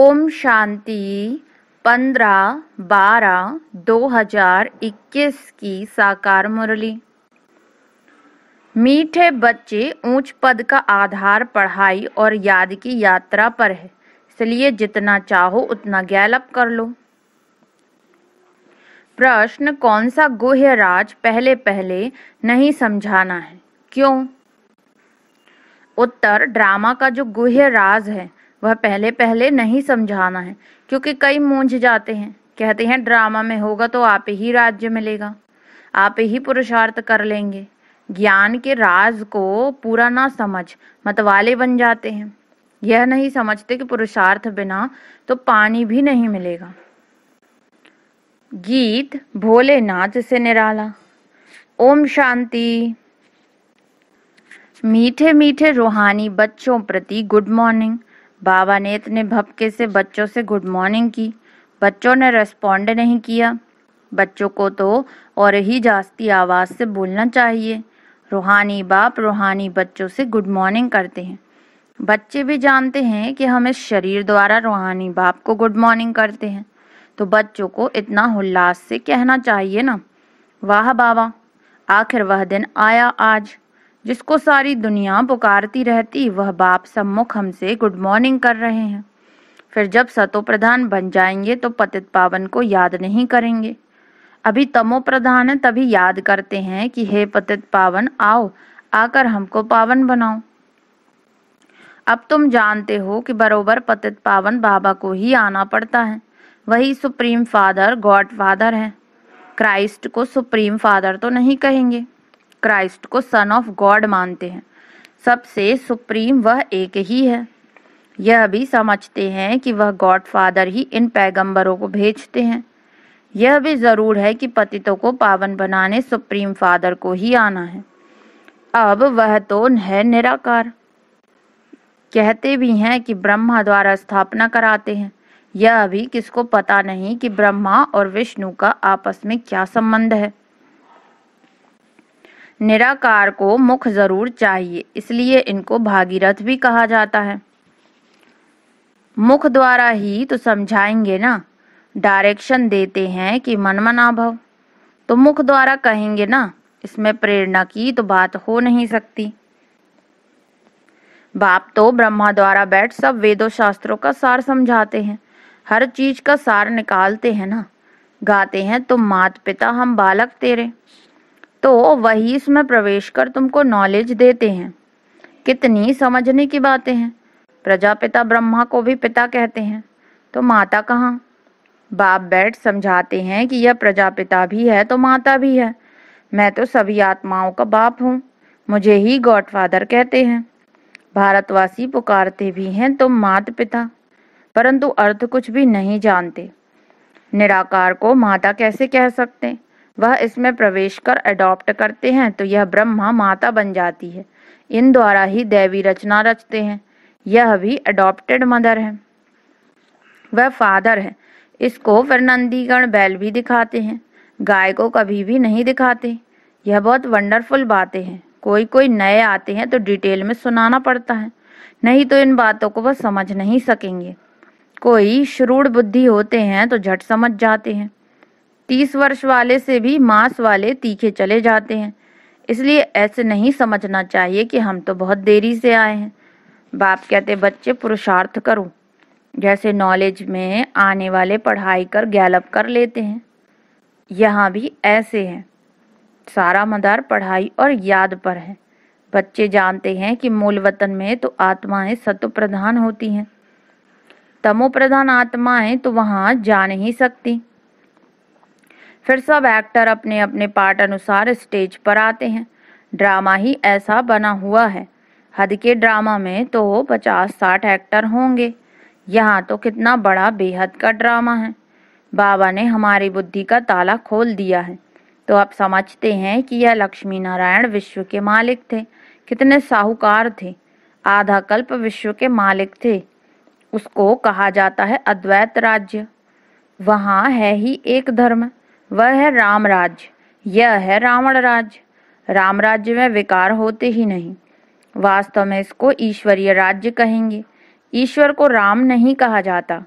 ओम शांति पंद्रह बारह दो हजार इक्कीस की साकार मुरली मीठे बच्चे ऊंच पद का आधार पढ़ाई और याद की यात्रा पर है इसलिए जितना चाहो उतना गैलप कर लो प्रश्न कौन सा गुह्य राज पहले पहले नहीं समझाना है क्यों उत्तर ड्रामा का जो गुह्य राज है वह पहले पहले नहीं समझाना है क्योंकि कई मूंझ जाते हैं कहते हैं ड्रामा में होगा तो आप ही राज्य मिलेगा आप ही पुरुषार्थ कर लेंगे ज्ञान के राज को पूरा ना समझ मतवाले बन जाते हैं यह नहीं समझते कि पुरुषार्थ बिना तो पानी भी नहीं मिलेगा गीत भोलेनाथ से निराला ओम शांति मीठे मीठे रूहानी बच्चों प्रति गुड मॉर्निंग बाबा नेत ने भपके से बच्चों से गुड मॉर्निंग की बच्चों ने रेस्पॉन्ड नहीं किया बच्चों को तो और ही जास्ती आवाज़ से बोलना चाहिए रूहानी बाप रूहानी बच्चों से गुड मॉर्निंग करते हैं बच्चे भी जानते हैं कि हम इस शरीर द्वारा रूहानी बाप को गुड मॉर्निंग करते हैं तो बच्चों को इतना उल्लास से कहना चाहिए ना वाह बाबा आखिर वह दिन आया आज जिसको सारी दुनिया पुकारती रहती वह बाप सम्मुख हमसे गुड मॉर्निंग कर रहे हैं फिर जब सतो प्रधान बन जाएंगे तो पतित पावन को याद नहीं करेंगे अभी तमो प्रधान है तभी याद करते हैं कि हे पतित पावन आओ आकर हमको पावन बनाओ अब तुम जानते हो कि बरोबर पतित पावन बाबा को ही आना पड़ता है वही सुप्रीम फादर गॉड फादर है क्राइस्ट को सुप्रीम फादर तो नहीं कहेंगे क्राइस्ट को सन ऑफ गॉड मानते हैं सबसे सुप्रीम वह एक ही है यह भी समझते हैं कि वह गॉड फादर ही इन पैगंबरों को भेजते हैं यह भी ज़रूर है कि पतितों को पावन बनाने सुप्रीम फादर को ही आना है अब वह तो है निराकार कहते भी हैं कि ब्रह्मा द्वारा स्थापना कराते हैं यह अभी किसको पता नहीं कि ब्रह्मा और विष्णु का आपस में क्या संबंध है निराकार को मुख जरूर चाहिए इसलिए इनको भागीरथ भी कहा जाता है मुख द्वारा ही तो समझाएंगे ना डायरेक्शन देते हैं कि मनमना भव तो मुख द्वारा कहेंगे ना इसमें प्रेरणा की तो बात हो नहीं सकती बाप तो ब्रह्मा द्वारा बैठ सब वेदों शास्त्रों का सार समझाते हैं हर चीज का सार निकालते हैं ना गाते हैं तो मात पिता हम बालक तेरे तो वही इसमें प्रवेश कर तुमको नॉलेज देते हैं कितनी समझने की बातें हैं प्रजापिता ब्रह्मा को भी पिता कहते हैं तो माता कहाँ बाप बैठ समझाते हैं कि यह प्रजापिता भी है तो माता भी है मैं तो सभी आत्माओं का बाप हूँ मुझे ही गॉडफादर कहते हैं भारतवासी पुकारते भी हैं तुम तो मात पिता परंतु अर्थ कुछ भी नहीं जानते निराकार को माता कैसे कह सकते वह इसमें प्रवेश कर अडॉप्ट करते हैं तो यह ब्रह्मा माता बन जाती है इन द्वारा ही देवी रचना रचते हैं यह भी अडॉप्टेड मदर है वह फादर है इसको फिर नंदीगण बैल भी दिखाते हैं गाय को कभी भी नहीं दिखाते यह बहुत वंडरफुल बातें हैं कोई कोई नए आते हैं तो डिटेल में सुनाना पड़ता है नहीं तो इन बातों को वह समझ नहीं सकेंगे कोई श्रूढ़ बुद्धि होते हैं तो झट समझ जाते हैं तीस वर्ष वाले से भी मांस वाले तीखे चले जाते हैं इसलिए ऐसे नहीं समझना चाहिए कि हम तो बहुत देरी से आए हैं बाप कहते बच्चे पुरुषार्थ करो जैसे नॉलेज में आने वाले पढ़ाई कर गैलप कर लेते हैं यहाँ भी ऐसे है सारा मदार पढ़ाई और याद पर है बच्चे जानते हैं कि मूल वतन में तो आत्माएं सत्व प्रधान होती हैं तमो प्रधान आत्माएं तो वहाँ जा नहीं सकती फिर सब एक्टर अपने अपने पार्ट अनुसार स्टेज पर आते हैं ड्रामा ही ऐसा बना हुआ है हद के ड्रामा में तो पचास साठ एक्टर होंगे यहाँ तो कितना बड़ा बेहद का ड्रामा है बाबा ने हमारी बुद्धि का ताला खोल दिया है तो आप समझते हैं कि यह लक्ष्मी नारायण विश्व के मालिक थे कितने साहूकार थे आधा कल्प विश्व के मालिक थे उसको कहा जाता है अद्वैत राज्य वहाँ है ही एक धर्म वह है रामराज्य यह है रावण राज्य राम राज्य में विकार होते ही नहीं वास्तव में इसको ईश्वरीय राज्य कहेंगे ईश्वर को राम नहीं कहा जाता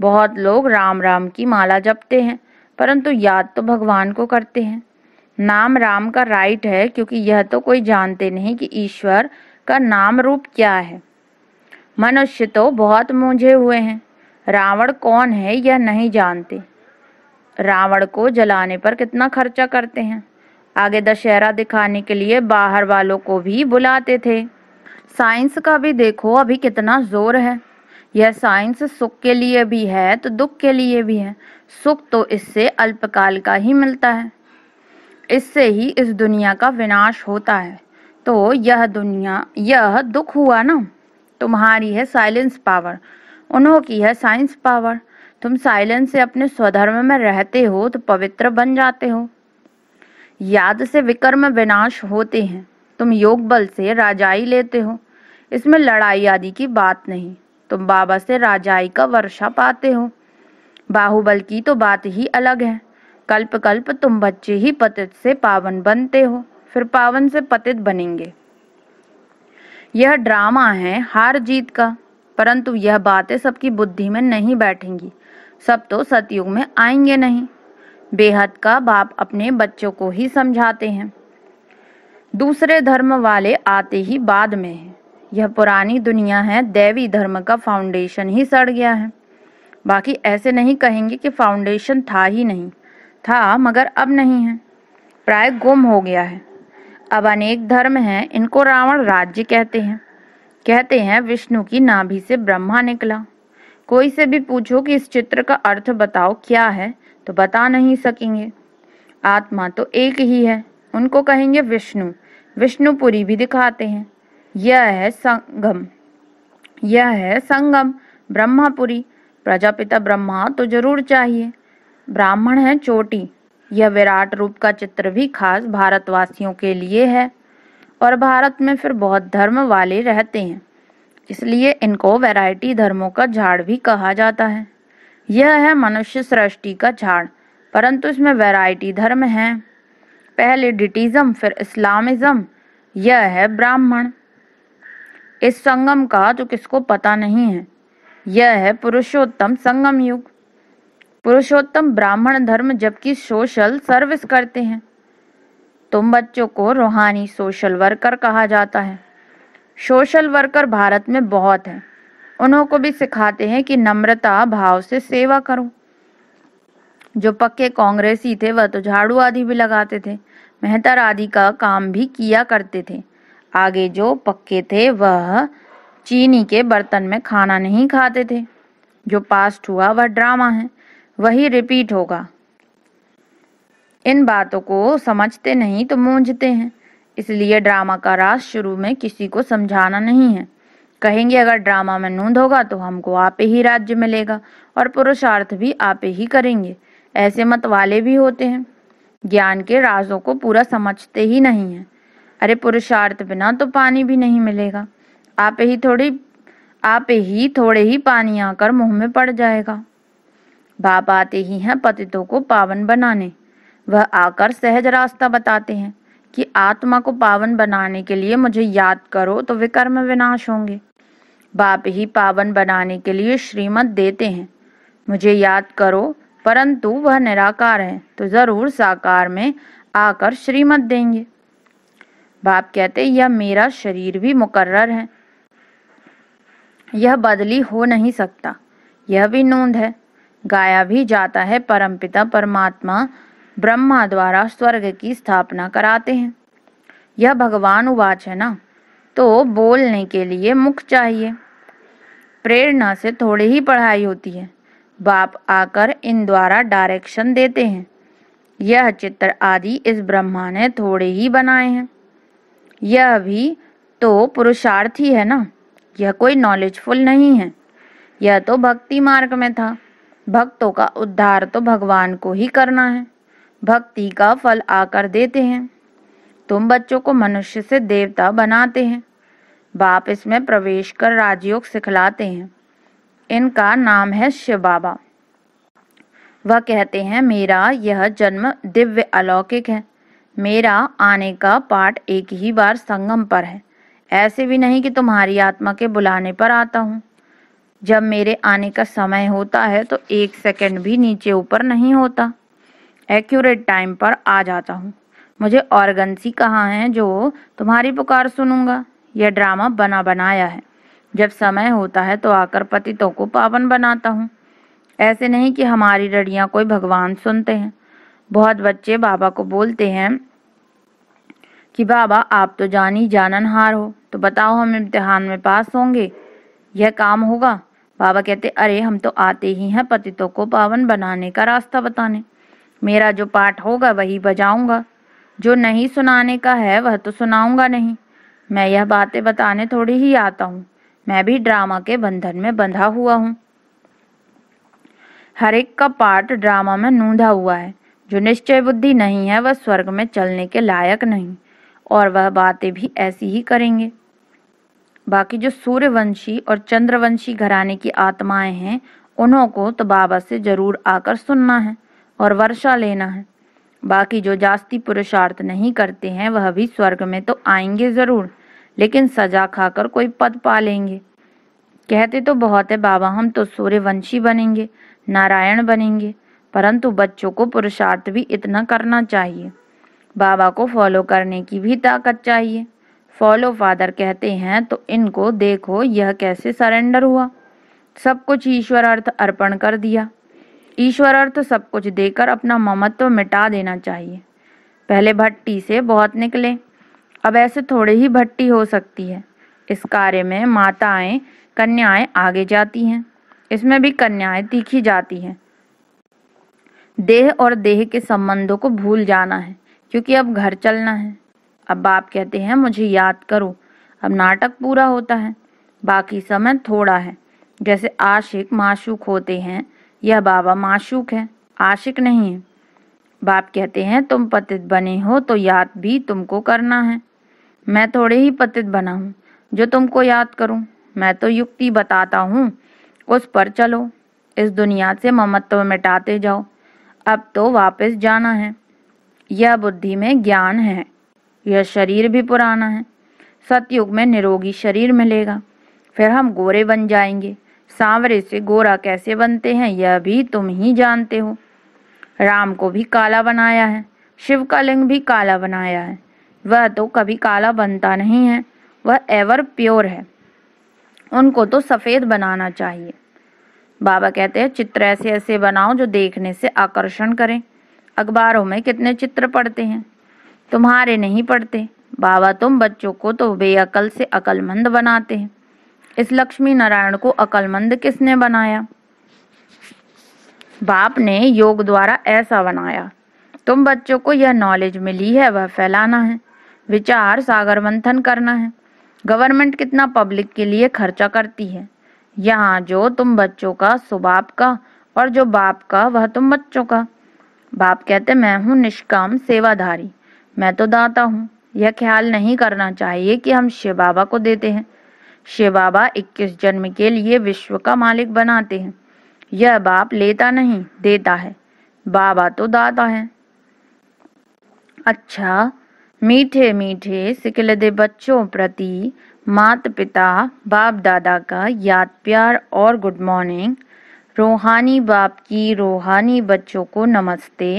बहुत लोग राम राम की माला जपते हैं परंतु याद तो भगवान को करते हैं नाम राम का राइट है क्योंकि यह तो कोई जानते नहीं कि ईश्वर का नाम रूप क्या है मनुष्य तो बहुत मूझे हुए हैं रावण कौन है यह नहीं जानते रावण को जलाने पर कितना खर्चा करते हैं आगे दशहरा दिखाने के लिए बाहर वालों को भी बुलाते थे साइंस का भी देखो अभी कितना जोर है यह साइंस सुख के लिए भी है तो दुख के लिए भी है सुख तो इससे अल्पकाल का ही मिलता है इससे ही इस दुनिया का विनाश होता है तो यह दुनिया यह दुख हुआ ना तुम्हारी है साइलेंस पावर उन्हों की है साइंस पावर तुम साइलेंस से अपने स्वधर्म में रहते हो तो पवित्र बन जाते हो याद से विकर्म विनाश होते हैं तुम योग बल से राजाई लेते हो इसमें लड़ाई आदि की बात नहीं तुम बाबा से राजाई का वर्षा पाते हो बाहुबल की तो बात ही अलग है कल्प कल्प तुम बच्चे ही पतित से पावन बनते हो फिर पावन से पतित बनेंगे यह ड्रामा है हार जीत का परंतु यह बातें सबकी बुद्धि में नहीं बैठेंगी सब तो सतयुग में आएंगे नहीं बेहद का बाप अपने बच्चों को ही समझाते हैं दूसरे धर्म वाले आते ही बाद में है यह पुरानी दुनिया है दैवी धर्म का फाउंडेशन ही सड़ गया है बाकी ऐसे नहीं कहेंगे कि फाउंडेशन था ही नहीं था मगर अब नहीं है प्राय गुम हो गया है अब अनेक धर्म हैं इनको रावण राज्य कहते हैं कहते हैं विष्णु की नाभि से ब्रह्मा निकला कोई से भी पूछो कि इस चित्र का अर्थ बताओ क्या है तो बता नहीं सकेंगे आत्मा तो एक ही है उनको कहेंगे विष्णु विष्णुपुरी भी दिखाते हैं यह है संगम यह है संगम ब्रह्मापुरी प्रजापिता ब्रह्मा तो जरूर चाहिए ब्राह्मण है चोटी यह विराट रूप का चित्र भी खास भारतवासियों के लिए है और भारत में फिर बहुत धर्म वाले रहते हैं इसलिए इनको वैरायटी धर्मों का झाड़ भी कहा जाता है यह है मनुष्य सृष्टि का झाड़ परंतु इसमें वैरायटी धर्म है पहले डिटिज्म फिर इस्लामिज्म यह है ब्राह्मण इस संगम का जो तो किसको पता नहीं है यह है पुरुषोत्तम संगम युग पुरुषोत्तम ब्राह्मण धर्म जबकि सोशल सर्विस करते हैं तुम बच्चों को रूहानी सोशल वर्कर कहा जाता है सोशल वर्कर भारत में बहुत है उन्हों को भी सिखाते हैं कि नम्रता भाव से सेवा करो जो पक्के कांग्रेसी थे वह तो झाड़ू आदि भी लगाते थे मेहतर आदि का काम भी किया करते थे आगे जो पक्के थे वह चीनी के बर्तन में खाना नहीं खाते थे जो पास्ट हुआ वह ड्रामा है वही रिपीट होगा इन बातों को समझते नहीं तो मूंझते हैं इसलिए ड्रामा का राज शुरू में किसी को समझाना नहीं है कहेंगे अगर ड्रामा में नूंद होगा तो हमको आपे ही राज्य मिलेगा और पुरुषार्थ भी आपे ही करेंगे ऐसे मत वाले भी होते हैं ज्ञान के राजों को पूरा समझते ही नहीं है अरे पुरुषार्थ बिना तो पानी भी नहीं मिलेगा आपे ही थोड़ी आप ही थोड़े ही पानी आकर मुंह में पड़ जाएगा बाप आते ही हैं पतितों को पावन बनाने वह आकर सहज रास्ता बताते हैं कि आत्मा को पावन बनाने के लिए मुझे याद करो तो वे कर्म विनाश होंगे बाप ही पावन बनाने के लिए श्रीमत देते हैं मुझे याद करो परंतु वह निराकार है तो जरूर साकार में आकर श्रीमत देंगे बाप कहते यह मेरा शरीर भी मुकर्र है यह बदली हो नहीं सकता यह भी नूंद है गाया भी जाता है परमपिता परमात्मा ब्रह्मा द्वारा स्वर्ग की स्थापना कराते हैं यह भगवान उवाच है ना तो बोलने के लिए मुख चाहिए प्रेरणा से थोड़ी ही पढ़ाई होती है बाप आकर इन द्वारा डायरेक्शन देते हैं यह चित्र आदि इस ब्रह्मा ने थोड़े ही बनाए हैं यह भी तो पुरुषार्थ ही है ना यह कोई नॉलेजफुल नहीं है यह तो भक्ति मार्ग में था भक्तों का उद्धार तो भगवान को ही करना है भक्ति का फल आकर देते हैं तुम बच्चों को मनुष्य से देवता बनाते हैं बाप इसमें प्रवेश कर राजयोग सिखलाते हैं इनका नाम है शिव बाबा वह कहते हैं मेरा यह जन्म दिव्य अलौकिक है मेरा आने का पाठ एक ही बार संगम पर है ऐसे भी नहीं कि तुम्हारी आत्मा के बुलाने पर आता हूँ जब मेरे आने का समय होता है तो एक सेकंड भी नीचे ऊपर नहीं होता एक्यूरेट टाइम पर आ जाता हूँ मुझे ऑर्गनसी कहाँ है जो तुम्हारी पुकार सुनूंगा यह ड्रामा बना बनाया है जब समय होता है तो आकर पतितों को पावन बनाता हूँ ऐसे नहीं कि हमारी रड़ियाँ कोई भगवान सुनते हैं बहुत बच्चे बाबा को बोलते हैं कि बाबा आप तो जानी जाननहार हो तो बताओ हम इम्तिहान में पास होंगे यह काम होगा बाबा कहते अरे हम तो आते ही हैं पतितों को पावन बनाने का रास्ता बताने मेरा जो पाठ होगा वही बजाऊंगा जो नहीं सुनाने का है वह तो सुनाऊंगा नहीं मैं यह बातें बताने थोड़ी ही आता हूँ मैं भी ड्रामा के बंधन में बंधा हुआ हूँ हर एक का पाठ ड्रामा में नूंधा हुआ है जो निश्चय बुद्धि नहीं है वह स्वर्ग में चलने के लायक नहीं और वह बातें भी ऐसी ही करेंगे बाकी जो सूर्यवंशी और चंद्रवंशी घराने की आत्माएं हैं उन्हों को तो बाबा से जरूर आकर सुनना है और वर्षा लेना है बाकी जो जास्ती पुरुषार्थ नहीं करते हैं वह भी स्वर्ग में तो आएंगे जरूर लेकिन सजा खाकर कोई पद पा लेंगे कहते तो बहुत है बाबा हम तो सूर्यवंशी बनेंगे नारायण बनेंगे परंतु बच्चों को पुरुषार्थ भी इतना करना चाहिए बाबा को फॉलो करने की भी ताकत चाहिए फॉलो फादर कहते हैं तो इनको देखो यह कैसे सरेंडर हुआ सब कुछ ईश्वर अर्थ अर्पण कर दिया ईश्वर अर्थ तो सब कुछ देकर अपना ममत्व मिटा देना चाहिए पहले भट्टी से बहुत निकले अब ऐसे थोड़े ही भट्टी हो सकती है इस कार्य में माताएं कन्याएं आगे जाती हैं इसमें भी कन्याएं तीखी जाती हैं देह और देह के संबंधों को भूल जाना है क्योंकि अब घर चलना है अब बाप कहते हैं मुझे याद करो अब नाटक पूरा होता है बाकी समय थोड़ा है जैसे आशिक माशूक होते हैं यह बाबा माशूक है आशिक नहीं है बाप कहते हैं तुम पतित बने हो तो याद भी तुमको करना है मैं थोड़े ही पतित बना हूँ जो तुमको याद करूँ मैं तो युक्ति बताता हूँ उस पर चलो इस दुनिया से ममत्व मिटाते जाओ अब तो वापस जाना है यह बुद्धि में ज्ञान है यह शरीर भी पुराना है सतयुग में निरोगी शरीर मिलेगा फिर हम गोरे बन जाएंगे सांवरे से गोरा कैसे बनते हैं यह भी तुम ही जानते हो राम को भी काला बनाया है शिव का लिंग भी काला बनाया है वह तो कभी काला बनता नहीं है वह एवर प्योर है उनको तो सफ़ेद बनाना चाहिए बाबा कहते हैं चित्र ऐसे ऐसे बनाओ जो देखने से आकर्षण करें अखबारों में कितने चित्र पढ़ते हैं तुम्हारे नहीं पढ़ते बाबा तुम बच्चों को तो बेअकल से अकलमंद बनाते हैं इस लक्ष्मी नारायण को अकलमंद किसने बनाया बाप ने योग द्वारा ऐसा बनाया तुम बच्चों को यह नॉलेज मिली है वह फैलाना है विचार सागर मंथन करना है गवर्नमेंट कितना पब्लिक के लिए खर्चा करती है यहाँ जो तुम बच्चों का सुबाप का और जो बाप का वह तुम बच्चों का बाप कहते मैं हूँ निष्काम सेवाधारी मैं तो दाता हूँ यह ख्याल नहीं करना चाहिए कि हम शिव बाबा को देते हैं शिव बाबा इक्कीस जन्म के लिए विश्व का मालिक बनाते हैं यह बाप लेता नहीं देता है बाबा तो दाता है अच्छा मीठे मीठे सिकलदे बच्चों प्रति मात पिता बाप दादा का याद प्यार और गुड मॉर्निंग रूहानी बाप की रूहानी बच्चों को नमस्ते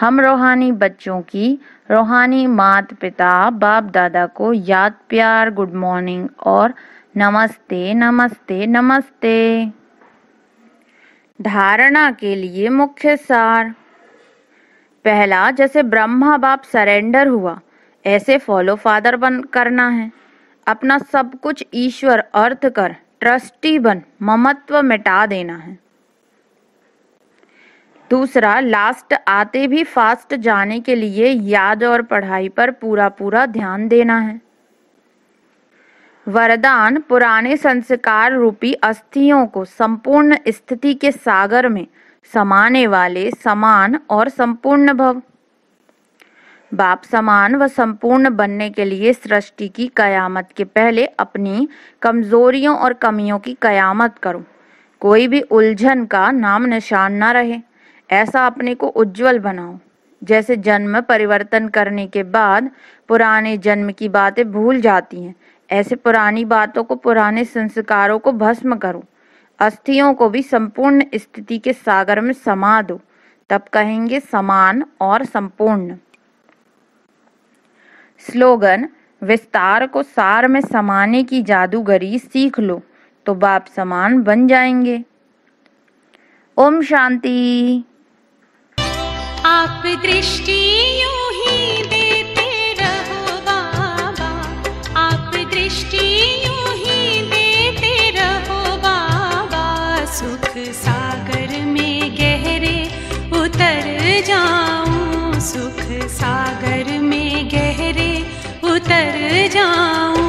हम रूहानी बच्चों की रूहानी मात पिता बाप दादा को याद प्यार गुड मॉर्निंग और नमस्ते नमस्ते नमस्ते धारणा के लिए मुख्य सार पहला जैसे ब्रह्मा बाप सरेंडर हुआ ऐसे फॉलो फादर बन करना है अपना सब कुछ ईश्वर अर्थ कर ट्रस्टी बन ममत्व मिटा देना है दूसरा लास्ट आते भी फास्ट जाने के लिए याद और पढ़ाई पर पूरा पूरा ध्यान देना है वरदान पुराने संस्कार रूपी अस्थियों को संपूर्ण स्थिति के सागर में समाने वाले समान और संपूर्ण भव बाप समान व संपूर्ण बनने के लिए सृष्टि की कयामत के पहले अपनी कमजोरियों और कमियों की कयामत करो कोई भी उलझन का नाम निशान ना रहे ऐसा अपने को उज्जवल बनाओ जैसे जन्म परिवर्तन करने के बाद पुराने जन्म की बातें भूल जाती हैं ऐसे पुरानी बातों को पुराने संस्कारों को भस्म करो अस्थियों को भी संपूर्ण स्थिति के सागर में समा दो तब कहेंगे समान और संपूर्ण स्लोगन विस्तार को सार में समाने की जादूगरी सीख लो तो बाप समान बन जाएंगे ओम शांति आप दृष्टि यूं ही देते रहो बाबा आप दृष्टि यूं ही देते रहो बाबा सुख सागर में गहरे उतर जाऊं सुख सागर में गहरे उतर जाऊं